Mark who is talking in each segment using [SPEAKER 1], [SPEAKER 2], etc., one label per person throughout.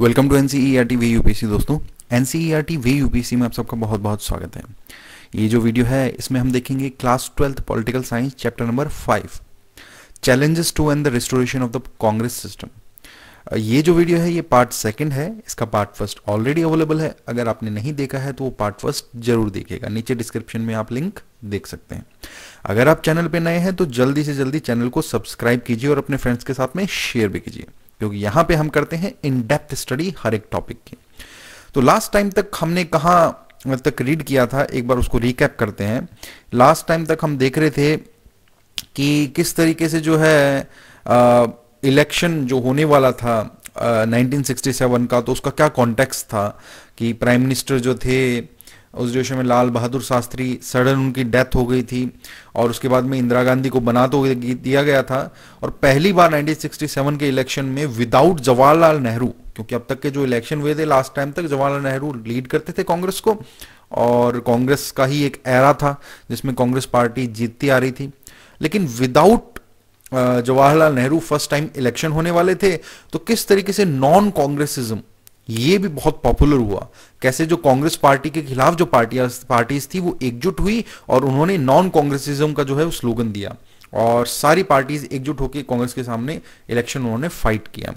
[SPEAKER 1] Welcome to N C E R T V U P C दोस्तों N C E R T V U P C में आप सबका बहुत बहुत स्वागत है ये जो वीडियो है इसमें हम देखेंगे class twelfth political science chapter number five challenges to and the restoration of the Congress system ये जो वीडियो है ये पार्ट सेकंड है इसका पार्ट फर्स्ट ऑलरेडी अवेलेबल है अगर आपने नहीं देखा है तो वो पार्ट फर्स्ट जरूर देखेगा नीचे डिस्क्रिप्शन में आप लिंक देख सकते हैं अगर आप चैनल पे नए हैं तो जल्दी से जल्दी चैनल को सब्सक्राइब कीजिए और अपने फ्रेंड्स के साथ में शेयर भी कीजिए क्योंकि यहां पे हम करते हैं इन डेप्थ स्टडी हर एक टॉपिक की तो लास्ट टाइम तक हमने कहा तक रीड किया था एक बार उसको रिकैप करते हैं लास्ट टाइम तक हम देख रहे थे कि किस तरीके से जो है इलेक्शन जो होने वाला था आ, 1967 का तो उसका क्या कॉन्टेक्स्ट था कि प्राइम मिनिस्टर जो थे उस जोश में लाल बहादुर शास्त्री सडन उनकी डेथ हो गई थी और उसके बाद में इंदिरा गांधी को बना तो दिया गया था और पहली बार 1967 के इलेक्शन में विदाउट जवाहरलाल नेहरू क्योंकि अब तक के जो इलेक्शन हुए थे लास्ट टाइम तक जवाहरलाल नेहरू लीड करते थे कांग्रेस को और कांग्रेस का ही एक एरा था जिसमें कांग्रेस पार्टी जीतती आ रही थी लेकिन without Jawaharlal Nehru first time election होने वाले थे तो किस तरीके से नॉन कांग्रेसिज्म ये भी बहुत पॉपुलर हुआ कैसे जो कांग्रेस पार्टी के खिलाफ जो पार्टियां पार्टीज थी वो एकजुट हुई और उन्होंने नॉन कांग्रेसिज्म का जो है वो स्लोगन दिया और सारी पार्टीज एकजुट होकर कांग्रेस के सामने इलेक्शन उन्होंने फाइट किया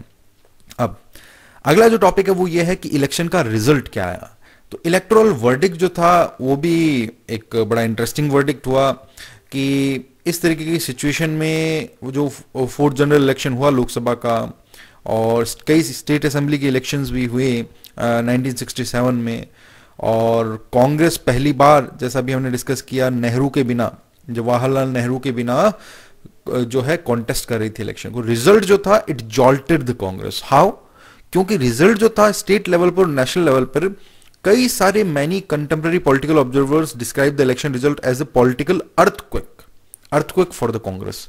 [SPEAKER 1] अब अगला जो टॉपिक है वो ये है कि इलेक्शन का रिजल्ट क्या आया तो इलेक्ट्रल वर्डिक जो था वो भी एक बड़ा इंटरेस्टिंग वर्डिक्ट हुआ कि इस तरीके की सिचुएशन में जो फोर्थ जनरल इलेक्शन हुआ लोकसभा का और कई स्टेट असेंबली के इलेक्शंस भी हुए आ, 1967 में और कांग्रेस पहली बार जैसा भी हमने डिस्कस किया नेहरू के बिना जवाहरलाल नेहरू के बिना जो है कॉन्टेस्ट कर रही थी इलेक्शन को रिजल्ट जो था it jolted the Congress how क्योंकि रिजल्ट जो था स्टेट लेवल पर नेशनल लेवल पर कई सारे many contemporary political observers describe the election result as a political earthquake earthquake for the Congress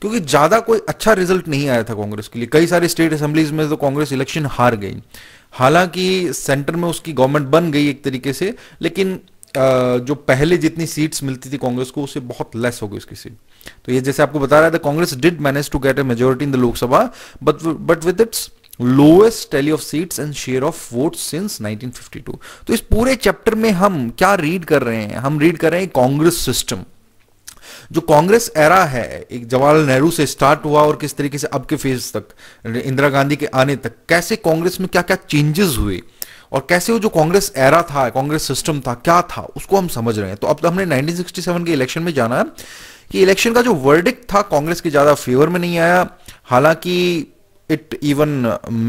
[SPEAKER 1] क्योंकि ज्यादा कोई अच्छा रिजल्ट नहीं आया था कांग्रेस के लिए कई सारे स्टेट असेंबलीज में तो कांग्रेस इलेक्शन हार गई हालांकि सेंटर में उसकी गवर्नमेंट बन गई एक तरीके से लेकिन जो पहले जितनी सीट्स मिलती थी कांग्रेस को उससे बहुत लेस हो गई उसकी सीट तो ये जैसे आपको बता रहा था Congress did manage to get a majority in the Lok Sabha but but with its lowest tally of seats and share of vote since 1952 तो इस पूरे चैप्टर में हम क्या रीड कर रहे हैं हम रीड कर रहे हैं कांग्रेस सिस्टम जो कांग्रेस एरा है एक जवाहरलाल नेहरू से स्टार्ट हुआ और किस तरीके से अब के फेज तक इंदिरा गांधी के आने तक कैसे कांग्रेस में क्या क्या चेंजेस हुए और कैसे वो जो कांग्रेस एरा था कांग्रेस सिस्टम था क्या था उसको हम समझ रहे हैं तो अब तो हमने 1967 के इलेक्शन में जाना कि इलेक्शन का जो वर्डिक था कांग्रेस के ज्यादा फेवर में नहीं आया हालांकि it even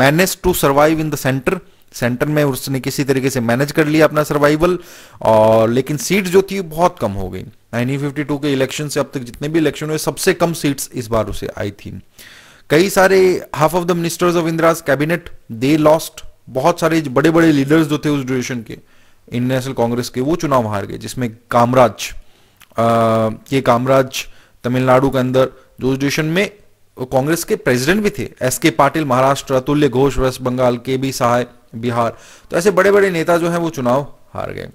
[SPEAKER 1] manage to survive in the centre centre में उसने किसी तरीके से मैनेज कर लिया अपना सर्वाइवल और लेकिन सीट जो थी बहुत कम हो गई 1952 के इलेक्शन से अब तक जितने भी इलेक्शन हुए सबसे कम सीट्स इस बार उसे आई थी कई सारे half of the ministers of Indira's cabinet they lost बहुत सारे बड़े बड़े लीडर्स जो थे उस ड्यूरेशन के इंडियन नेशनल कांग्रेस के वो चुनाव हार गए जिसमें कामराज के कामराज तमिलनाडु के अंदर जो ड्यूरेशन में कांग्रेस के प्रेसिडेंट भी थे एस के पाटिल महाराष्ट्र अतुल्य घोष वेस्ट बंगाल के बी सहाय बिहार तो ऐसे बड़े बड़े नेता जो है वो चुनाव हार गए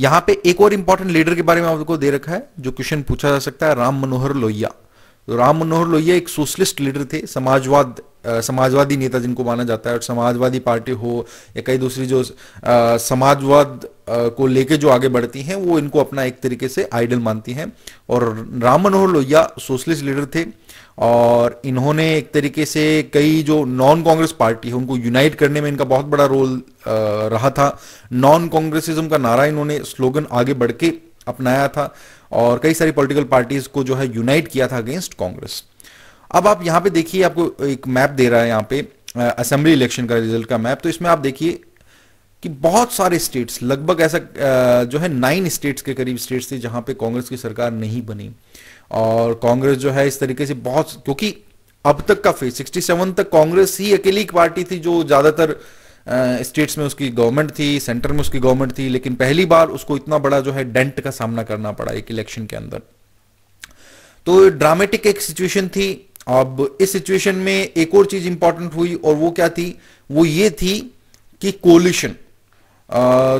[SPEAKER 1] यहां पे एक और इंपॉर्टेंट लीडर के बारे में आपको दे रखा है जो क्वेश्चन पूछा जा सकता है राम मनोहर लोहिया तो राम मनोहर लोहिया एक सोशलिस्ट लीडर थे समाजवाद आ, समाजवादी नेता जिनको माना जाता है और समाजवादी पार्टी हो या कई दूसरी जो आ, समाजवाद आ, को लेके जो आगे बढ़ती हैं वो इनको अपना एक तरीके से आइडल मानती हैं और राम मनोहर लोहिया सोशलिस्ट लीडर थे और इन्होंने एक तरीके से कई जो नॉन कांग्रेस पार्टी है उनको यूनाइट करने में इनका बहुत बड़ा रोल रहा था नॉन कांग्रेसिज्म का नारा इन्होंने स्लोगन आगे बढ़ के अपनाया था और कई सारी पॉलिटिकल पार्टीज को जो है यूनाइट किया था अगेंस्ट कांग्रेस अब आप यहां पे देखिए आपको एक मैप दे रहा है यहां पे असेंबली इलेक्शन का रिजल्ट का मैप तो इसमें आप देखिए कि बहुत सारे स्टेट्स लगभग ऐसा जो है नाइन स्टेट्स के करीब स्टेट्स थे जहां पे कांग्रेस की सरकार नहीं बनी और कांग्रेस जो है इस तरीके से बहुत क्योंकि अब तक का फेज 67 तक कांग्रेस ही अकेली एक पार्टी थी जो ज्यादातर स्टेट्स में उसकी गवर्नमेंट थी सेंटर में उसकी गवर्नमेंट थी लेकिन पहली बार उसको इतना बड़ा जो है डेंट का सामना करना पड़ा एक इलेक्शन के अंदर तो ड्रामेटिक एक सिचुएशन थी अब इस सिचुएशन में एक और चीज इंपॉर्टेंट हुई और वो क्या थी वो ये थी कि कोलिशन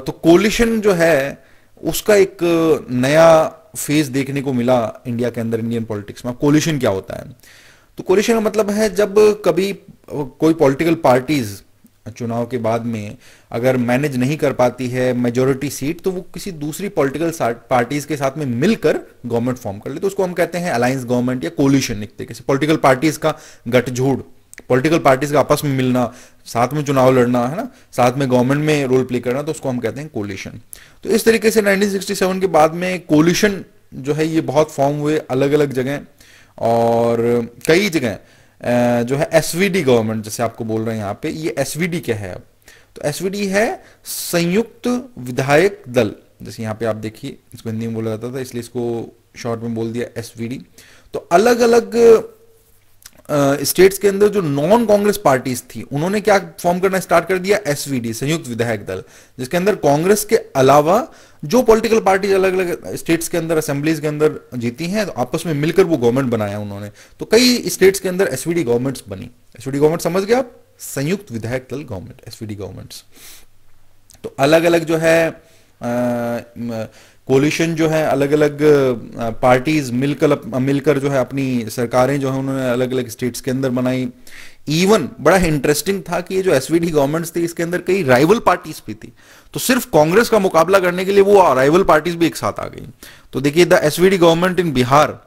[SPEAKER 1] तो कोलिशन जो है उसका एक नया फेज देखने को मिला इंडिया के अंदर इंडियन पॉलिटिक्स में कोलिशन क्या होता है तो कोलिशन का मतलब है जब कभी कोई पॉलिटिकल पार्टीज चुनाव के बाद में अगर मैनेज नहीं कर पाती है मेजोरिटी सीट तो वो किसी दूसरी पॉलिटिकल पार्टीज के साथ में मिलकर गवर्नमेंट फॉर्म कर ले तो उसको हम कहते हैं अलायंस गवर्नमेंट या कोलिशन एक तरीके से पॉलिटिकल पार्टीज का गठजोड़ पॉलिटिकल पार्टीज का आपस में मिलना साथ में चुनाव लड़ना है ना साथ में गवर्नमेंट में रोल प्ले करना तो उसको हम कहते हैं कोलिशन तो इस तरीके से 1967 के बाद में कोलिशन जो है ये बहुत फॉर्म हुए अलग अलग जगह और कई जगह जो है एस गवर्नमेंट जैसे आपको बोल रहे हैं यहाँ पे ये एस क्या है अब तो एस है संयुक्त विधायक दल जैसे यहाँ पे आप देखिए इसको हिंदी में बोला जाता था इसलिए इसको शॉर्ट में बोल दिया एस तो अलग अलग स्टेट्स के अंदर जो नॉन कांग्रेस पार्टीज थी उन्होंने क्या फॉर्म करना स्टार्ट कर दिया एसवीडी संयुक्त विधायक दल जिसके अंदर कांग्रेस के अलावा जो पॉलिटिकल पार्टीज अलग अलग स्टेट्स के अंदर असेंबलीज के अंदर जीती हैं तो आपस में मिलकर वो गवर्नमेंट बनाया उन्होंने तो कई स्टेट्स के अंदर एसवीडी गवर्नमेंट्स बनी एसवीडी गवर्नमेंट समझ गए आप संयुक्त विधायक दल गवर्नमेंट एसवीडी गवर्नमेंट्स तो अलग अलग जो है कोलिशन जो है अलग अलग पार्टीज मिलकर मिलकर जो है अपनी सरकारें जो है उन्होंने अलग अलग स्टेट्स के अंदर बनाई इवन बड़ा इंटरेस्टिंग था कि ये जो एसवीडी गवर्नमेंट्स थी इसके अंदर कई राइवल पार्टीज भी थी तो सिर्फ कांग्रेस का मुकाबला करने के लिए वो राइवल पार्टीज भी एक साथ आ गई तो देखिए the SVD government in Bihar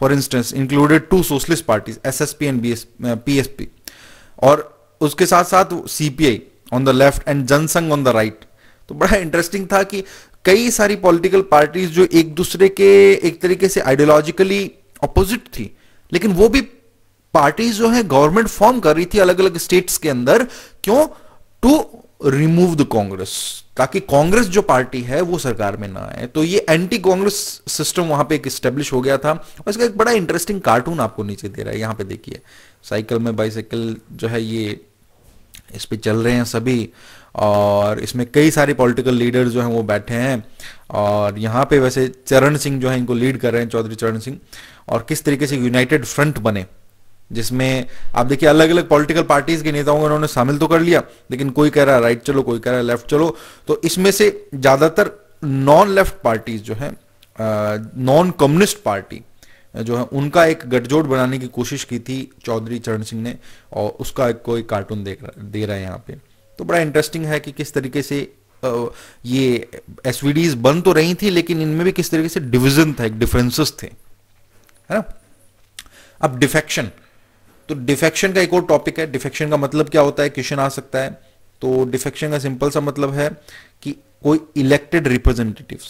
[SPEAKER 1] for instance included two socialist parties SSP and BS PSP और उसके साथ साथ CPI on the left and Jansangh on the right तो बड़ा इंटरेस्टिंग था कि कई सारी पॉलिटिकल पार्टीज जो एक दूसरे के एक तरीके से आइडियोलॉजिकली अपोजिट थी लेकिन वो भी पार्टीज जो है गवर्नमेंट फॉर्म कर रही थी अलग अलग स्टेट्स के अंदर क्यों टू रिमूव द कांग्रेस ताकि कांग्रेस जो पार्टी है वो सरकार में ना आए तो ये एंटी कांग्रेस सिस्टम वहां पे एक स्टेब्लिश हो गया था और इसका एक बड़ा इंटरेस्टिंग कार्टून आपको नीचे दे रहा है यहाँ पे देखिए साइकिल में बाइसाइकिल जो है ये इस पे चल रहे हैं सभी और इसमें कई सारे पॉलिटिकल लीडर्स जो हैं वो बैठे हैं और यहाँ पे वैसे चरण सिंह जो है इनको लीड कर रहे हैं चौधरी चरण सिंह और किस तरीके से यूनाइटेड फ्रंट बने जिसमें आप देखिए अलग अलग पॉलिटिकल पार्टीज के नेताओं को उन्होंने शामिल तो कर लिया लेकिन कोई कह रहा है राइट चलो कोई कह रहा है लेफ्ट चलो तो इसमें से ज्यादातर नॉन लेफ्ट पार्टीज जो है नॉन कम्युनिस्ट पार्टी जो है उनका एक गठजोड़ बनाने की कोशिश की थी चौधरी चरण सिंह ने और उसका एक कोई कार्टून देख रहा दे रहा है यहाँ पे तो बड़ा इंटरेस्टिंग है कि किस तरीके से ये एस बन तो रही थी लेकिन इनमें भी किस तरीके से डिविजन था एक डिफरेंसेस थे है ना अब डिफेक्शन तो डिफेक्शन का एक और टॉपिक है डिफेक्शन का मतलब क्या होता है क्वेश्चन आ सकता है तो डिफेक्शन का सिंपल सा मतलब है कि कोई elected representative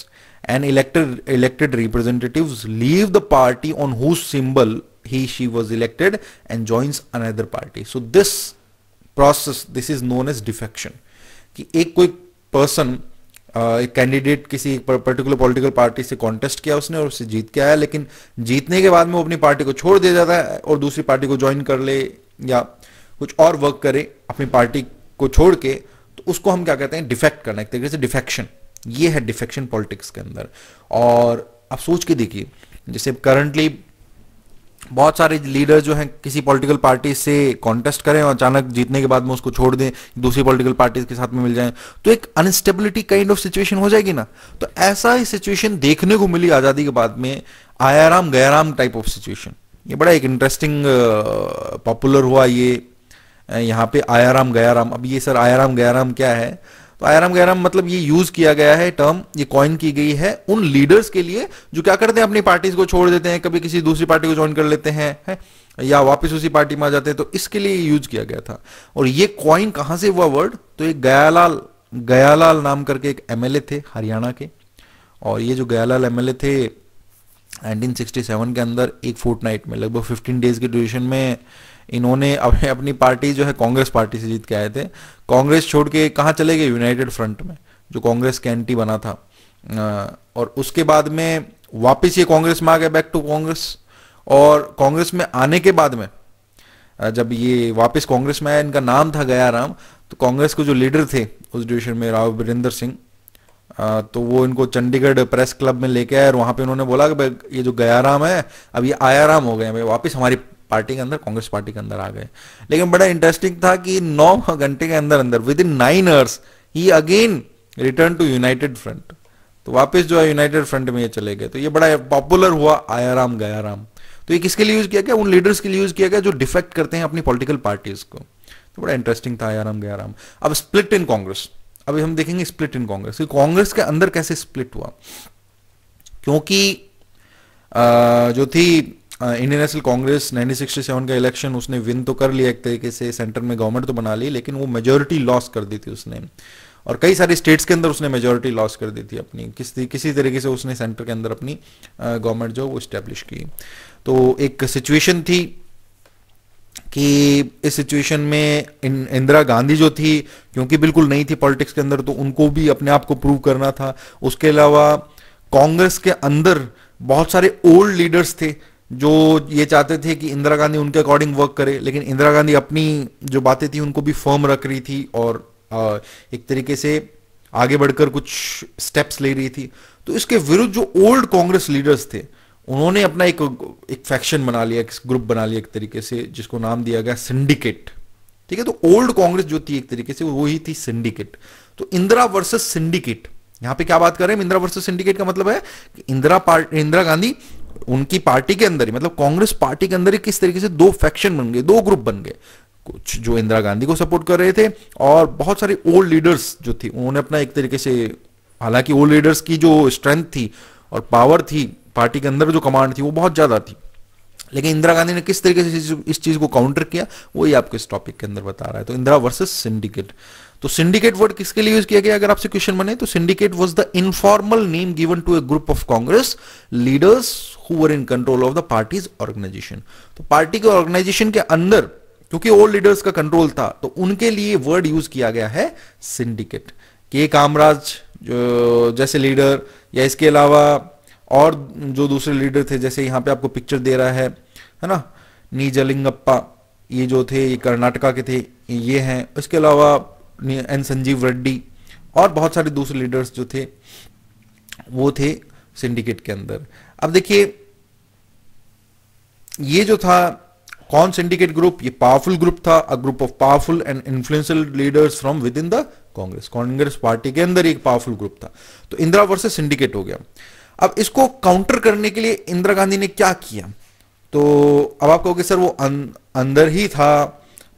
[SPEAKER 1] and elected elected representative leave the party on who symbol he she was elected and joins another party so this process this is known as defection कि एक कोई पर्सन एक कैंडिडेट किसी पर्टिकुलर पॉलिटिकल पार्टी से contest किया उसने और उसे जीत के आया लेकिन जीतने के बाद में वो अपनी पार्टी को छोड़ दिया जाता है और दूसरी पार्टी को ज्वाइन कर ले या कुछ और वर्क करे अपनी पार्टी को छोड़ के तो उसको हम क्या कहते हैं डिफेक्ट करना एक तरीके से डिफेक्शन ये है डिफेक्शन पॉलिटिक्स के अंदर और आप सोच के देखिए जैसे करंटली बहुत सारे लीडर जो हैं किसी पॉलिटिकल पार्टी से कॉन्टेस्ट करें और अचानक जीतने के बाद में उसको छोड़ दें दूसरी पॉलिटिकल पार्टीज के साथ में मिल जाएं तो एक अनस्टेबिलिटी काइंड ऑफ सिचुएशन हो जाएगी ना तो ऐसा ही सिचुएशन देखने को मिली आज़ादी के बाद में Aya Ram Gaya Ram type of situation ये बड़ा एक इंटरेस्टिंग पॉपुलर हुआ ये यहाँ पे आयाराम गयाराम अब ये सर आयाराम गयाराम क्या है तो आयाराम गयाराम मतलब ये यूज किया गया है टर्म ये कॉइन की गई है उन लीडर्स के लिए जो क्या करते हैं अपनी पार्टीज को छोड़ देते हैं कभी किसी दूसरी पार्टी को ज्वाइन कर लेते हैं है? या वापस उसी पार्टी में आ जाते हैं तो इसके लिए यूज किया गया था और ये कॉइन कहां से हुआ वर्ड तो ये गयालाल गयालाल नाम करके एक एमएलए थे हरियाणा के और ये जो गयालाल एमएलए थे 1967 के अंदर एक फोर्टनाइट में लगभग 15 डेज के ड्यूरेशन में इन्होंने अपनी पार्टी जो है कांग्रेस पार्टी से जीत के आए थे कांग्रेस छोड़ के कहाँ चले गए यूनाइटेड फ्रंट में जो कांग्रेस के एंटी बना था और उसके बाद में वापस ये कांग्रेस में आ गए बैक टू कांग्रेस और कांग्रेस में आने के बाद में जब ये वापस कांग्रेस में आया इनका नाम था गया राम तो कांग्रेस के जो लीडर थे उस डिविशन में राव बीरेंद्र सिंह तो वो इनको चंडीगढ़ प्रेस क्लब में लेके आए और वहां पे उन्होंने बोला कि भाई ये जो गया राम है अब ये आया राम हो गए भाई वापस हमारी पार्टी के अंदर कांग्रेस पार्टी के अंदर आ गए लेकिन बड़ा इंटरेस्टिंग था कि नौ घंटे के अंदर अंदर विद इन नाइन आवर्स ही again return to United Front तो वापस जो है यूनाइटेड फ्रंट में ये चले गए तो ये बड़ा पॉपुलर हुआ आया राम गया राम तो ये किसके लिए यूज किया गया उन लीडर्स के लिए यूज किया गया जो डिफेक्ट करते हैं अपनी पॉलिटिकल पार्टीज को तो बड़ा इंटरेस्टिंग था आया राम गया राम अब स्प्लिट इन कांग्रेस अभी हम देखेंगे स्प्लिट इन कांग्रेस कांग्रेस के अंदर कैसे स्प्लिट हुआ क्योंकि आ, जो थी इंडियन नेशनल कांग्रेस 1967 का इलेक्शन उसने विन तो कर लिया एक तरीके से सेंटर में गवर्नमेंट तो बना ली लेकिन वो मेजोरिटी लॉस कर दी थी उसने और कई सारे स्टेट्स के अंदर उसने मेजोरिटी लॉस कर दी थी अपनी किसी किसी तरीके से उसने सेंटर के अंदर अपनी गवर्नमेंट जो वो स्टैब्लिश की तो एक सिचुएशन थी कि इस सिचुएशन में इंदिरा गांधी जो थी क्योंकि बिल्कुल नहीं थी पॉलिटिक्स के अंदर तो उनको भी अपने आप को प्रूव करना था उसके अलावा कांग्रेस के अंदर बहुत सारे ओल्ड लीडर्स थे जो ये चाहते थे कि इंदिरा गांधी उनके अकॉर्डिंग वर्क करे लेकिन इंदिरा गांधी अपनी जो बातें थी उनको भी फर्म रख रही थी और एक तरीके से आगे बढ़कर कुछ स्टेप्स ले रही थी तो इसके विरुद्ध जो ओल्ड कांग्रेस लीडर्स थे उन्होंने अपना एक एक फैक्शन बना लिया एक ग्रुप बना लिया एक तरीके से जिसको नाम दिया गया सिंडिकेट ठीक है तो ओल्ड कांग्रेस जो थी एक तरीके से वो ही थी सिंडिकेट तो इंदिरा वर्सेस सिंडिकेट यहां पे क्या बात कर रहे हैं इंदिरा वर्सेस सिंडिकेट का मतलब है कि इंदिरा पार्टी इंदिरा गांधी उनकी पार्टी के अंदर ही मतलब कांग्रेस पार्टी के अंदर ही किस तरीके से दो फैक्शन बन गए दो ग्रुप बन गए कुछ जो इंदिरा गांधी को सपोर्ट कर रहे थे और बहुत सारे ओल्ड लीडर्स जो थे उन्होंने अपना एक तरीके से हालांकि ओल्ड लीडर्स की जो स्ट्रेंथ थी और पावर थी पार्टी के अंदर जो कमांड थी वो बहुत ज्यादा थी लेकिन इंदिरा गांधी ने किस तरीके से इस चीज को काउंटर किया वही आपको इस टॉपिक के अंदर बता रहा है तो इंदिरा वर्सेस सिंडिकेट तो सिंडिकेट वर्ड किसके लिए यूज किया गया अगर आपसे क्वेश्चन बने तो syndicate was the informal name given to a group of Congress leaders who in control of the party's organization तो पार्टी के ऑर्गेनाइजेशन के अंदर क्योंकि ओल्ड लीडर्स का कंट्रोल था तो उनके लिए वर्ड यूज किया गया है सिंडिकेट के कामराज जैसे लीडर या इसके अलावा और जो दूसरे लीडर थे जैसे यहां पे आपको पिक्चर दे रहा है है ना नीजलिंगप्पा ये जो थे ये कर्नाटका के थे ये हैं इसके अलावा एन संजीव रेड्डी और बहुत सारे दूसरे लीडर्स जो थे वो थे सिंडिकेट के अंदर अब देखिए ये जो था कौन सिंडिकेट ग्रुप ये पावरफुल ग्रुप था a group of powerful and influential leaders from within the Congress Congress party के अंदर एक पावरफुल ग्रुप था तो इंदिरा वर्सेस सिंडिकेट हो गया अब इसको काउंटर करने के लिए इंदिरा गांधी ने क्या किया तो अब आप कहोगे सर वो अं, अंदर ही था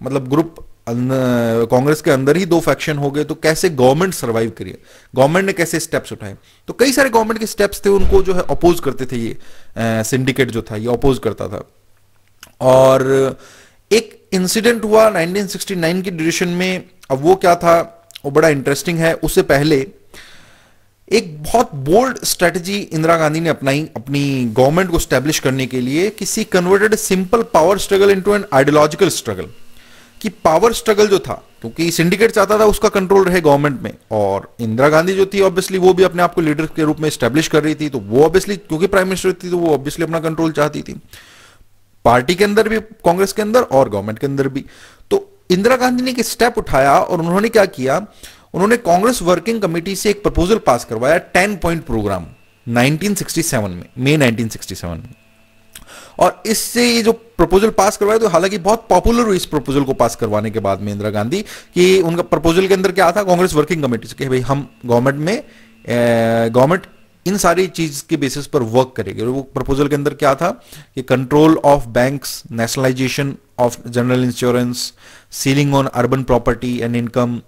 [SPEAKER 1] मतलब ग्रुप कांग्रेस के अंदर ही दो फैक्शन हो गए तो कैसे गवर्नमेंट सरवाइव करिए गवर्नमेंट ने कैसे स्टेप्स उठाए तो कई सारे गवर्नमेंट के स्टेप्स थे उनको जो है अपोज करते थे ये सिंडिकेट जो था ये अपोज करता था और एक इंसिडेंट हुआ 1969 की ड्यूरेशन में अब वो क्या था वो बड़ा इंटरेस्टिंग है उससे पहले एक बहुत बोल्ड स्ट्रेटजी इंदिरा गांधी ने अपनाई अपनी गवर्नमेंट को स्टैब्लिश करने के लिए किसी converted simple power struggle into an ideological struggle कि पावर स्ट्रगल जो था क्योंकि सिंडिकेट चाहता था उसका कंट्रोल रहे गवर्नमेंट में और इंदिरा गांधी जो थी ऑब्वियसली वो भी अपने आप को लीडर के रूप में स्टेब्लिश कर रही थी तो वो ऑब्वियसली क्योंकि प्राइम मिनिस्टर थी तो वो ऑब्वियसली अपना कंट्रोल चाहती थी पार्टी के अंदर भी कांग्रेस के अंदर और गवर्नमेंट के अंदर भी तो इंदिरा गांधी ने एक स्टेप उठाया और उन्होंने क्या किया उन्होंने कांग्रेस वर्किंग कमेटी से एक प्रपोजल पास करवाया टेन पॉइंट प्रोग्राम 1967 में मई 1967 में और इससे ये जो प्रपोजल पास करवाया तो हालांकि बहुत पॉपुलर हुई इस प्रपोजल को पास करवाने के बाद में इंदिरा गांधी कि उनका प्रपोजल के अंदर क्या था कांग्रेस वर्किंग कमेटी से भाई हम गवर्नमेंट में गवर्नमेंट इन सारी चीज के बेसिस पर वर्क करेगी वो प्रपोजल के अंदर क्या था कि control of banks nationalization of general insurance ceiling on urban property and income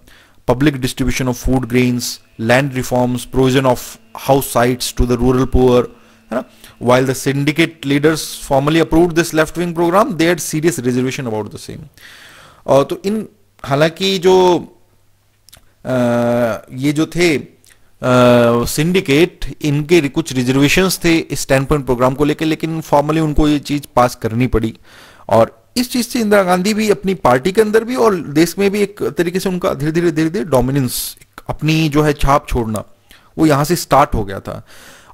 [SPEAKER 1] public distribution of food grains land reforms provision of house sites to the rural poor है ना While the syndicate leaders formally approved this left wing program, they had serious reservation about the same. Uh, to in halaki jo uh, ye jo the syndicate uh, इनके कुछ reservations थे इस stand point programme को लेकर लेकिन formally उनको ये चीज पास करनी पड़ी और इस चीज से इंदिरा गांधी भी अपनी पार्टी के अंदर भी और देश में भी एक तरीके से उनका धीरे धीरे धीरे धीरे डोमिनेंस अपनी जो है छाप छोड़ना वो यहां से स्टार्ट हो गया था uh,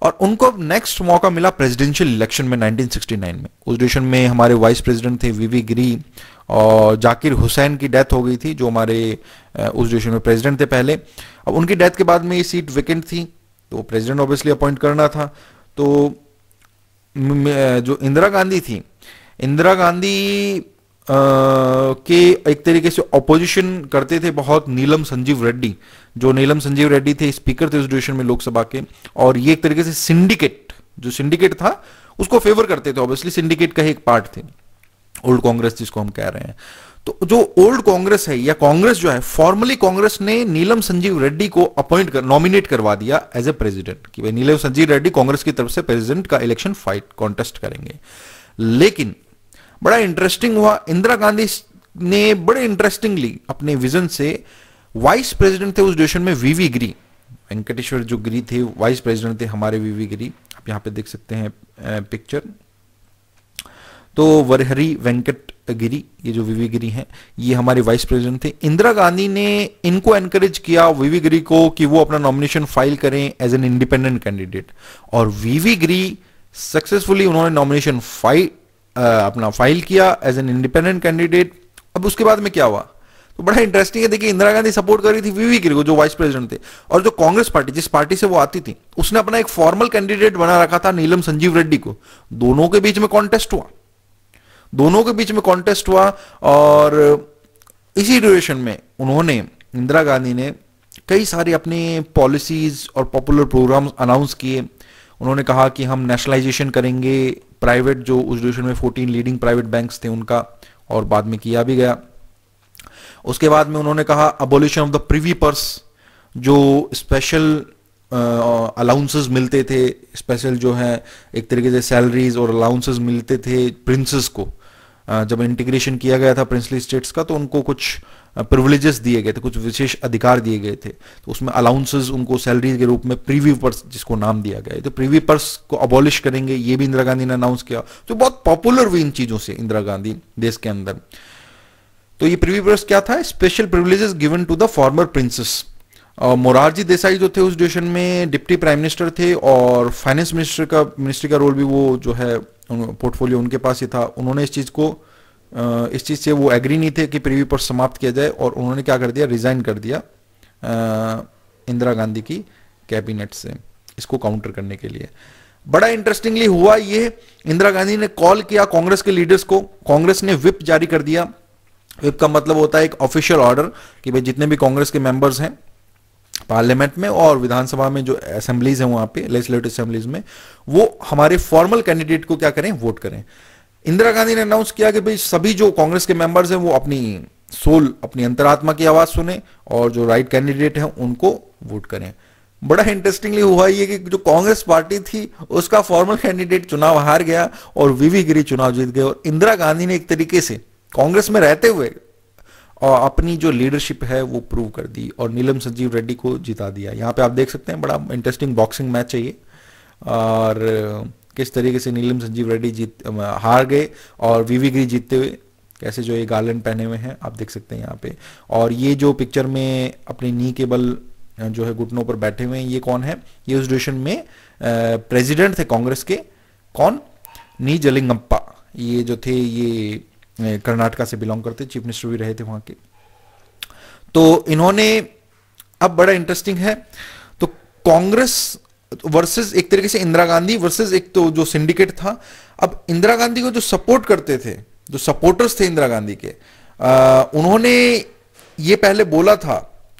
[SPEAKER 1] और उनको नेक्स्ट मौका मिला प्रेसिडेंशियल इलेक्शन में 1969 में उस डिशन में हमारे वाइस प्रेसिडेंट थे वीवी गिरी और जाकिर हुसैन की डेथ हो गई थी जो हमारे उस डिशन में प्रेसिडेंट थे पहले अब उनकी डेथ के बाद में ये सीट वेकेंट थी तो प्रेसिडेंट ऑब्वियसली अपॉइंट करना था तो जो इंदिरा गांधी थी इंदिरा गांधी के एक तरीके से ऑपोजिशन करते थे बहुत नीलम संजीव रेड्डी जो नीलम संजीव रेड्डी थे स्पीकर थे उस ड्यूरेशन में लोकसभा के और ये एक तरीके से सिंडिकेट जो सिंडिकेट था उसको फेवर करते थे ऑब्वियसली सिंडिकेट का ही एक पार्ट थे ओल्ड कांग्रेस जिसको हम कह रहे हैं तो जो ओल्ड कांग्रेस है या कांग्रेस जो है फॉर्मली कांग्रेस ने नीलम संजीव रेड्डी को अपॉइंट कर नॉमिनेट करवा दिया एज ए प्रेसिडेंट कि भाई नीलम संजीव रेड्डी कांग्रेस की तरफ से प्रेसिडेंट का इलेक्शन फाइट कॉन्टेस्ट करेंगे लेकिन बड़ा इंटरेस्टिंग हुआ इंदिरा गांधी ने बड़े इंटरेस्टिंगली अपने विजन से वाइस प्रेसिडेंट थे उस ड्यूरेशन में वीवी गिरी वेंकटेश्वर जो गिरी थे वाइस प्रेसिडेंट थे हमारे वीवी गिरी आप यहां पे देख सकते हैं पिक्चर तो वरहरी वेंकट गिरी ये जो वीवी गिरी हैं ये हमारे वाइस प्रेसिडेंट थे इंदिरा गांधी ने इनको एनकरेज किया वीवी गिरी को कि वो अपना नॉमिनेशन फाइल करें एज एन इंडिपेंडेंट कैंडिडेट और वीवी गिरी सक्सेसफुली उन्होंने नॉमिनेशन फाइल अपना फाइल किया एज एन इंडिपेंडेंट कैंडिडेट अब उसके बाद में क्या हुआ तो बड़ा इंटरेस्टिंग है देखिए इंदिरा गांधी सपोर्ट कर रही थी वीवी गिर को जो वाइस प्रेसिडेंट थे और जो कांग्रेस पार्टी जिस पार्टी से वो आती थी उसने अपना एक फॉर्मल कैंडिडेट बना रखा था नीलम संजीव रेड्डी को दोनों के बीच में कॉन्टेस्ट हुआ दोनों के बीच में कॉन्टेस्ट हुआ और इसी ड्यूरेशन में उन्होंने इंदिरा गांधी ने कई सारे अपने पॉलिसीज और पॉपुलर प्रोग्राम्स अनाउंस किए उन्होंने कहा कि हम नेशनलाइजेशन करेंगे प्राइवेट जो उस ड्यूरेशन में फोर्टीन लीडिंग प्राइवेट बैंक्स थे उनका और बाद में किया भी गया उसके बाद में उन्होंने कहा abolition of the privy purse जो स्पेशल अलाउंसेस uh, मिलते थे स्पेशल जो है एक तरीके से सैलरीज और अलाउंसेस मिलते थे प्रिंसेस को uh, जब इंटीग्रेशन किया गया था प्रिंसली स्टेट्स का तो उनको कुछ प्रिविलेजेस दिए गए थे कुछ विशेष अधिकार दिए गए थे तो उसमें अलाउंसेज उनको सैलरी के रूप में प्रीवी पर्स जिसको नाम दिया गया है तो प्रीवी पर्स को अबॉलिश करेंगे ये भी इंदिरा गांधी ने अनाउंस किया तो बहुत पॉपुलर हुई इन चीजों से इंदिरा गांधी देश के अंदर तो ये प्रीवी पर्स क्या था special privileges given to the former princes Morarji Desai जो थे उस डिविजन में डिप्टी प्राइम मिनिस्टर थे और फाइनेंस मिनिस्टर का मिनिस्ट्री का रोल भी वो जो है पोर्टफोलियो उनके पास ही था उन्होंने इस चीज को इस चीज़ से वो एग्री नहीं थे कि प्रीवी पर समाप्त किया जाए और उन्होंने क्या कर दिया रिज़ाइन कर दिया इंदिरा गांधी की कैबिनेट से इसको काउंटर करने के लिए बड़ा इंटरेस्टिंगली हुआ ये इंदिरा गांधी ने कॉल किया कांग्रेस के लीडर्स को कांग्रेस ने विप जारी कर दिया विप का मतलब होता है एक ऑफिशियल ऑर्डर कि भाई जितने भी कांग्रेस के मेंबर्स हैं पार्लियामेंट में और विधानसभा में जो असेंबलीज हैं वहां पे लेजिस्लेटिव असेंबलीज में वो हमारे फॉर्मल कैंडिडेट को क्या करें वोट करें इंदिरा गांधी ने अनाउंस किया कि भाई सभी जो कांग्रेस के मेंबर्स हैं वो अपनी सोल अपनी अंतरात्मा की आवाज सुने और जो राइट कैंडिडेट हैं उनको वोट करें बड़ा इंटरेस्टिंगली हुआ ये कि जो कांग्रेस पार्टी थी उसका फॉर्मल कैंडिडेट चुनाव हार गया और वीवी गिरी चुनाव जीत गए और इंदिरा गांधी ने एक तरीके से कांग्रेस में रहते हुए और अपनी जो लीडरशिप है वो प्रूव कर दी और नीलम संजीव रेड्डी को जिता दिया यहाँ पे आप देख सकते हैं बड़ा इंटरेस्टिंग बॉक्सिंग मैच है ये और किस तरीके से नीलम संजीव रेड्डी जीत हार गए और वीवी गिरी जीतते हुए कैसे जो ये गार्लैंड पहने हुए हैं आप देख सकते हैं यहाँ पे और ये जो पिक्चर में अपने नी के बल जो है घुटनों पर बैठे हुए हैं ये कौन है ये उस डिशन में प्रेसिडेंट थे कांग्रेस के कौन नी जलिंगप्पा ये जो थे ये कर्नाटका से बिलोंग करते चीफ मिनिस्टर भी रहे थे वहां के तो इन्होंने अब बड़ा इंटरेस्टिंग है तो कांग्रेस वर्सेस एक तरीके से इंदिरा गांधी वर्सेस एक तो जो सिंडिकेट था अब इंदिरा गांधी को जो सपोर्ट करते थे जो सपोर्टर्स थे इंदिरा गांधी के आ, उन्होंने ये पहले बोला था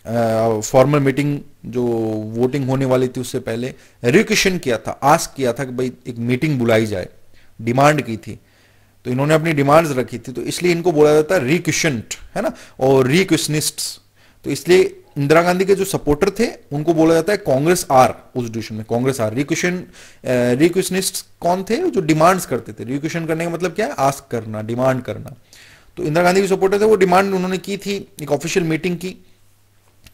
[SPEAKER 1] फॉर्मल मीटिंग जो वोटिंग होने वाली थी उससे पहले रिक्वेशन किया था आस्क किया था कि भाई एक मीटिंग बुलाई जाए डिमांड की थी तो इन्होंने अपनी डिमांड्स रखी थी तो इसलिए इनको बोला जाता है रिक्वेशन है ना और रिक्वेशनिस्ट तो इसलिए इंदिरा गांधी के जो सपोर्टर थे उनको बोला जाता है कांग्रेस आर उस डिशन में कांग्रेस आर रिक्वेशन रिक्वेशनिस्ट कौन थे जो डिमांड्स करते थे रिक्वेशन करने का मतलब क्या है आस्क करना डिमांड करना तो इंदिरा गांधी के सपोर्टर थे वो डिमांड उन्होंने की थी एक ऑफिशियल मीटिंग की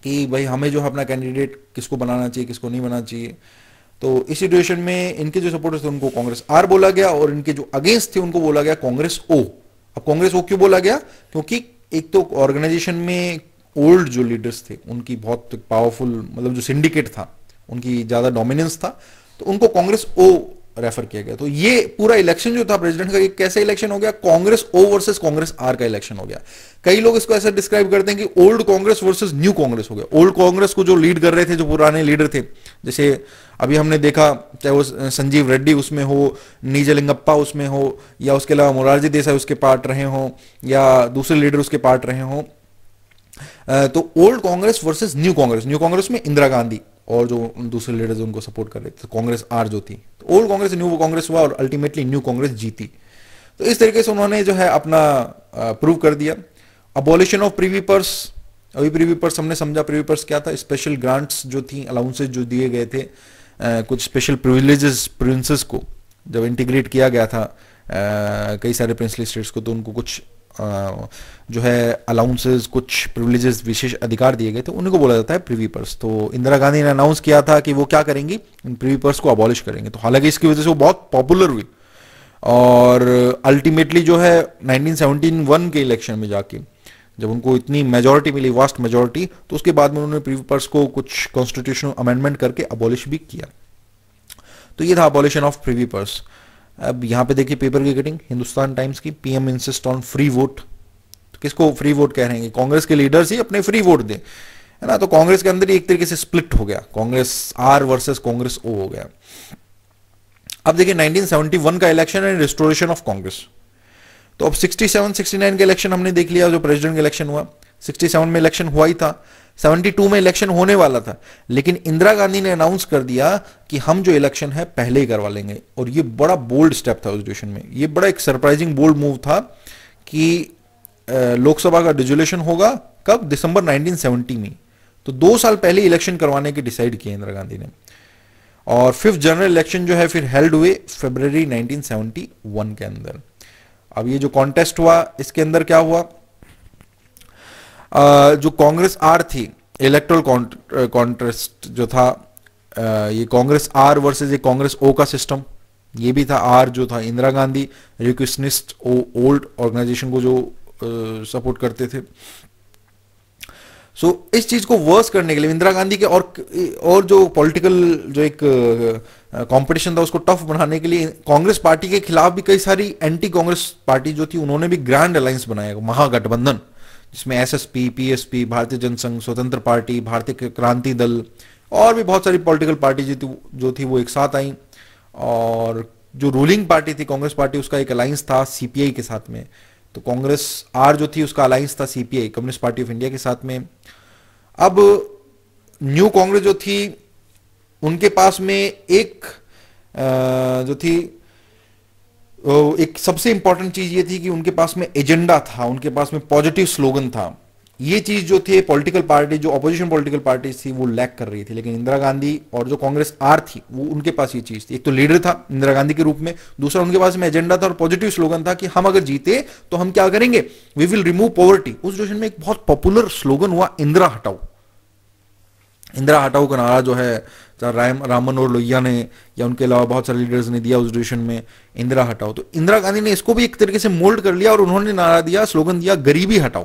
[SPEAKER 1] कि भाई हमें जो अपना कैंडिडेट किसको बनाना चाहिए किसको नहीं बनाना चाहिए तो इस सिचुएशन में इनके जो सपोर्टर्स थे उनको कांग्रेस आर बोला गया और इनके जो अगेंस्ट थे उनको बोला गया कांग्रेस ओ अब कांग्रेस ओ क्यों बोला गया क्योंकि एक तो ऑर्गेनाइजेशन में ओल्ड जो लीडर्स थे उनकी बहुत पावरफुल मतलब जो सिंडिकेट था उनकी ज्यादा डोमिनेंस था तो उनको कांग्रेस ओ रेफर किया गया तो ये पूरा इलेक्शन जो था प्रेसिडेंट का ये कैसे इलेक्शन हो गया Congress O versus Congress R का इलेक्शन हो गया कई लोग इसको ऐसा डिस्क्राइब करते हैं कि old Congress versus new Congress हो गया ओल्ड कांग्रेस को जो लीड कर रहे थे जो पुराने लीडर थे जैसे अभी हमने देखा चाहे वो संजीव रेड्डी उसमें हो नीजलिंगप्पा उसमें हो या उसके अलावा मोरारजी देसाई उसके पार्ट रहे हों या दूसरे लीडर उसके पार्ट रहे हों तो old Congress versus new Congress new Congress में इंदिरा गांधी और जो दूसरे लीडर्स उनको सपोर्ट कर रहे थे कांग्रेस आर जो थी तो ओल्ड कांग्रेस न्यू कांग्रेस हुआ और अल्टीमेटली न्यू कांग्रेस जीती तो इस तरीके से उन्होंने जो है अपना प्रूव कर दिया अबॉलिशन ऑफ प्रीवीपर्स अभी प्रीवीपर्स हमने समझा प्रीवीपर्स क्या था स्पेशल ग्रांट्स जो थी अलाउंसेज जो दिए गए थे आ, कुछ स्पेशल प्रिविलेजेस प्रिंसेस को जब इंटीग्रेट किया गया था आ, कई सारे प्रिंसली स्टेट्स को तो उनको कुछ जो है अलाउंसेस कुछ प्रिविलेजेस विशेष अधिकार दिए गए थे उनको बोला जाता है प्रीवीपर्स तो इंदिरा गांधी ने अनाउंस किया था कि वो क्या करेंगी इन प्रीवीपर्स को अबॉलिश करेंगे तो हालांकि इसकी वजह से वो बहुत पॉपुलर हुई और अल्टीमेटली जो है 1971 के इलेक्शन में जाके जब उनको इतनी मेजोरिटी मिली वास्ट मेजोरिटी तो उसके बाद में उन्होंने प्रीवीपर्स को कुछ कॉन्स्टिट्यूशनल अमेंडमेंट करके अबॉलिश भी किया तो ये था अबॉलिशन ऑफ प्रीवीपर्स पर्स अब यहां पे देखिए पेपर की कटिंग हिंदुस्तान टाइम्स की PM insist on free vote तो किसको फ्री वोट कह रहे हैं कांग्रेस के लीडर्स ही अपने फ्री वोट दें है ना तो कांग्रेस के अंदर ही एक तरीके से स्प्लिट हो गया Congress R versus Congress O हो गया अब देखिए 1971 का election and restoration of Congress तो अब 67 69 के इलेक्शन हमने देख लिया जो प्रेसिडेंट का इलेक्शन हुआ 67 में इलेक्शन हुआ ही था 72 में इलेक्शन होने वाला था लेकिन इंदिरा गांधी ने अनाउंस कर दिया कि हम जो इलेक्शन है पहले ही करवा लेंगे और ये बड़ा बोल्ड स्टेप था उस में ये बड़ा एक सरप्राइजिंग बोल्ड मूव था कि लोकसभा का डिजोल्यूशन होगा कब दिसंबर 1970 में तो दो साल पहले इलेक्शन करवाने के डिसाइड किए इंदिरा गांधी ने और फिफ्थ जनरल इलेक्शन जो है फिर हेल्ड हुए फेब्रवरी 1971 के अंदर अब ये जो कॉन्टेस्ट हुआ इसके अंदर क्या हुआ जो कांग्रेस आर थी इलेक्ट्रल कॉन्ट्रेस्ट जो था ये कांग्रेस आर वर्सेज ये कांग्रेस ओ का सिस्टम ये भी था आर जो था Indira Gandhi requisitionist old organization को जो सपोर्ट करते थे सो so, इस चीज को वर्स करने के लिए इंदिरा गांधी के और और जो पॉलिटिकल जो एक कंपटीशन था उसको टफ बनाने के लिए कांग्रेस पार्टी के खिलाफ भी कई सारी एंटी कांग्रेस पार्टी जो थी उन्होंने भी ग्रैंड अलायंस बनाया महागठबंधन जिसमें एसएसपी पीएसपी भारतीय जनसंघ स्वतंत्र पार्टी भारतीय क्रांति दल और भी बहुत सारी पॉलिटिकल पार्टी जो थी वो एक साथ आई और जो रूलिंग पार्टी थी कांग्रेस पार्टी उसका एक अलायंस था सीपीआई के साथ में तो कांग्रेस आर जो थी उसका अलायंस था CPI communist party of India के साथ में अब न्यू कांग्रेस जो थी उनके पास में एक जो थी तो एक सबसे इंपॉर्टेंट चीज ये थी कि उनके पास में एजेंडा था उनके पास में पॉजिटिव स्लोगन था ये चीज जो थी पॉलिटिकल पार्टी जो अपोजिशन पॉलिटिकल पार्टी थी वो लैक कर रही थी लेकिन इंदिरा गांधी और जो कांग्रेस आर थी वो उनके पास ये चीज थी एक तो लीडर था इंदिरा गांधी के रूप में दूसरा उनके पास में एजेंडा था और पॉजिटिव स्लोगन था कि हम अगर जीते तो हम क्या करेंगे वी विल रिमूव पॉवर्टी उस जोशन में एक बहुत पॉपुलर स्लोगन हुआ इंदिरा हटाओ इंदिरा हटाओ का नारा जो है राम राम मनोहर लोहिया ने या उनके अलावा बहुत सारे लीडर्स ने दिया उस ड्यूरेशन में इंदिरा हटाओ तो इंदिरा गांधी ने इसको भी एक तरीके से मोल्ड कर लिया और उन्होंने नारा दिया स्लोगन दिया गरीबी हटाओ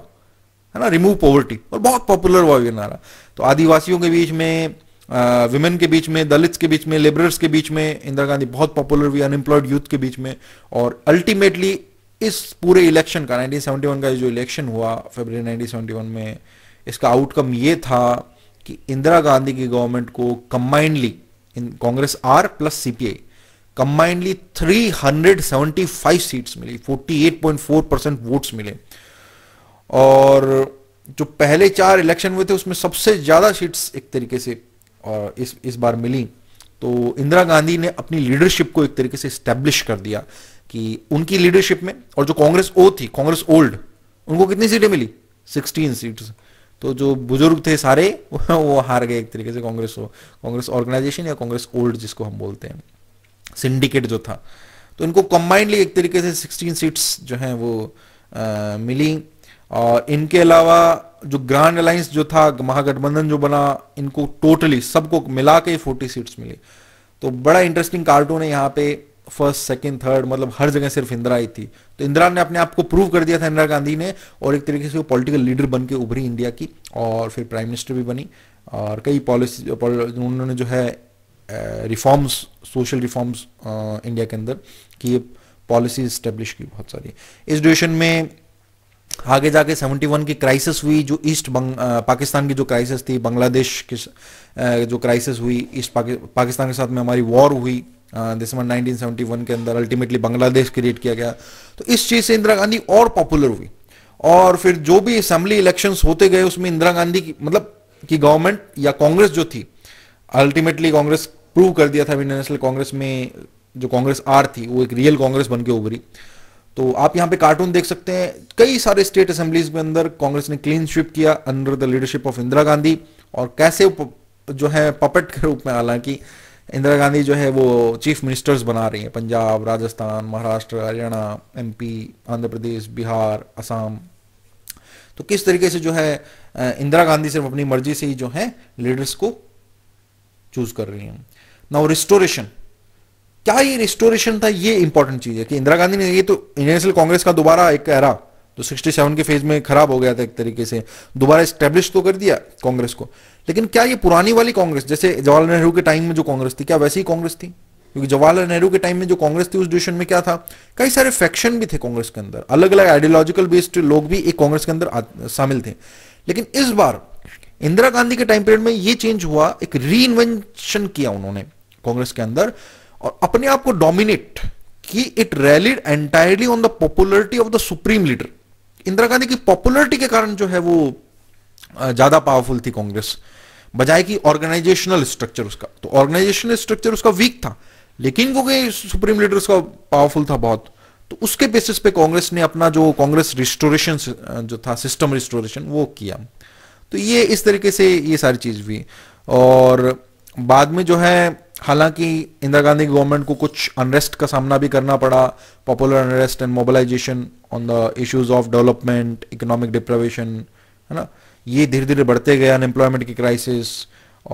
[SPEAKER 1] है ना रिमूव पॉवर्टी और बहुत पॉपुलर हुआ ये नारा तो आदिवासियों के बीच में वुमेन के बीच में दलित्स के बीच में लेबरर्स के बीच में इंदिरा गांधी बहुत पॉपुलर हुई अनएम्प्लॉयड यूथ के बीच में और अल्टीमेटली इस पूरे इलेक्शन का 1971 का जो इलेक्शन हुआ फेबर 1971 में इसका आउटकम ये था कि इंदिरा गांधी की गवर्नमेंट को combinedly in Congress R plus CPI combinedly 375 seats मिली 48.4 परसेंट वोट्स मिले और जो पहले चार इलेक्शन हुए थे उसमें सबसे ज्यादा सीट्स एक तरीके से और इस इस बार मिली तो इंदिरा गांधी ने अपनी लीडरशिप को एक तरीके से स्टैब्लिश कर दिया कि उनकी लीडरशिप में और जो कांग्रेस ओ थी कांग्रेस ओल्ड उनको कितनी सीटें मिली 16 सीट्स तो जो बुजुर्ग थे सारे वो हार गए एक तरीके से कांग्रेस कांग्रेस ऑर्गेनाइजेशन या कांग्रेस ओल्ड जिसको हम बोलते हैं सिंडिकेट जो था तो इनको कंबाइंडली एक तरीके से 16 सीट्स जो हैं वो आ, मिली और इनके अलावा जो ग्रांड अलायंस जो था महागठबंधन जो बना इनको टोटली सबको मिला के फोर्टी सीट्स मिली तो बड़ा इंटरेस्टिंग कार्टून है यहाँ पे फर्स्ट सेकंड थर्ड मतलब हर जगह सिर्फ इंदिरा आई थी तो इंदिरा ने अपने आप को प्रूव कर दिया था इंदिरा गांधी ने और एक तरीके से वो पॉलिटिकल लीडर बन के उभरी इंडिया की और फिर प्राइम मिनिस्टर भी बनी और कई पॉलिसी उन्होंने जो है रिफॉर्म्स सोशल रिफॉर्म्स इंडिया के अंदर की पॉलिसी इस्टेब्लिश की बहुत सारी इस ड्यूरेशन में आगे जाके 71 की क्राइसिस हुई जो ईस्ट पाकिस्तान की जो क्राइसिस थी बांग्लादेश की जो क्राइसिस हुई ईस्ट पाकि, पाकिस्तान के साथ में हमारी वॉर हुई दिसंबर हाँ, 1971 के अंदर अल्टीमेटली बांग्लादेश क्रिएट किया गया तो इस चीज से इंदिरा गांधी और पॉपुलर हुई और फिर जो भी असेंबली इलेक्शंस होते गए उसमें इंदिरा गांधी की मतलब की गवर्नमेंट या कांग्रेस जो थी अल्टीमेटली कांग्रेस प्रूव कर दिया था इंटरनेशनल कांग्रेस में जो कांग्रेस आर थी वो एक रियल कांग्रेस बन के उभरी तो आप यहां पे कार्टून देख सकते हैं कई सारे स्टेट असेंबलीज के अंदर कांग्रेस ने क्लीन स्वीप किया under the leadership of Indira Gandhi और कैसे जो है पपेट के रूप में हालांकि इंदिरा गांधी जो है वो चीफ मिनिस्टर्स बना रही हैं पंजाब राजस्थान महाराष्ट्र हरियाणा एमपी आंध्र प्रदेश बिहार असम तो किस तरीके से जो है इंदिरा गांधी सिर्फ अपनी मर्जी से ही जो है लीडर्स को चूज कर रही हैं नाउ रिस्टोरेशन क्या ये रिस्टोरेशन था ये इंपॉर्टेंट चीज है कि इंदिरा गांधी ने ये तो इंडियन नेशनल कांग्रेस का दोबारा एक एरा तो 67 के फेज में खराब हो गया था एक तरीके से दोबारा स्टैब्लिश तो कर दिया कांग्रेस को लेकिन क्या ये पुरानी वाली कांग्रेस जैसे जवाहरलाल नेहरू के टाइम में जो कांग्रेस थी क्या वैसी ही कांग्रेस थी क्योंकि जवाहरलाल नेहरू के टाइम में जो कांग्रेस थी उस डिसीशन में क्या था कई सारे फैक्शन भी थे कांग्रेस के अंदर अलग अलग आइडियोलॉजिकल बेस्ड लोग भी एक कांग्रेस के अंदर शामिल थे लेकिन इस बार इंदिरा गांधी के टाइम पीरियड में ये चेंज हुआ एक री किया उन्होंने कांग्रेस के अंदर और अपने आप को डोमिनेट कि it rallied entirely on the popularity of the supreme leader Indira Gandhi की पॉपुलरिटी के कारण जो है वो ज्यादा पावरफुल थी कांग्रेस बजाय कि ऑर्गेनाइजेशनल स्ट्रक्चर उसका तो ऑर्गेनाइजेशनल स्ट्रक्चर उसका वीक था लेकिन क्योंकि सुप्रीम लीडर उसका पावरफुल था बहुत तो उसके बेसिस पे कांग्रेस ने अपना जो कांग्रेस रिस्टोरेशन जो था सिस्टम रिस्टोरेशन वो किया तो ये इस तरीके से ये सारी चीज हुई और बाद में जो है हालांकि इंदिरा गांधी गवर्नमेंट को कुछ अनरेस्ट का सामना भी करना पड़ा popular unrest and mobilization on the issues of development economic deprivation है ना ये धीरे धीरे बढ़ते गए अनएम्प्लॉयमेंट की क्राइसिस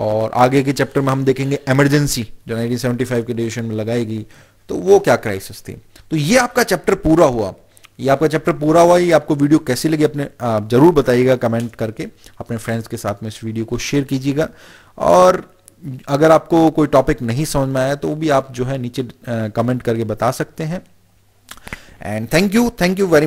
[SPEAKER 1] और आगे के चैप्टर में हम देखेंगे एमरजेंसी जो 1975 के डिविजन में लगाएगी तो वो क्या क्राइसिस थी तो ये आपका चैप्टर पूरा हुआ ये आपका चैप्टर पूरा हुआ ये आपको वीडियो कैसी लगी अपने आप जरूर बताइएगा कमेंट करके अपने फ्रेंड्स के साथ में इस वीडियो को शेयर कीजिएगा और अगर आपको कोई टॉपिक नहीं समझ में आया तो भी आप जो है नीचे कमेंट करके बता सकते हैं and thank you thank you very much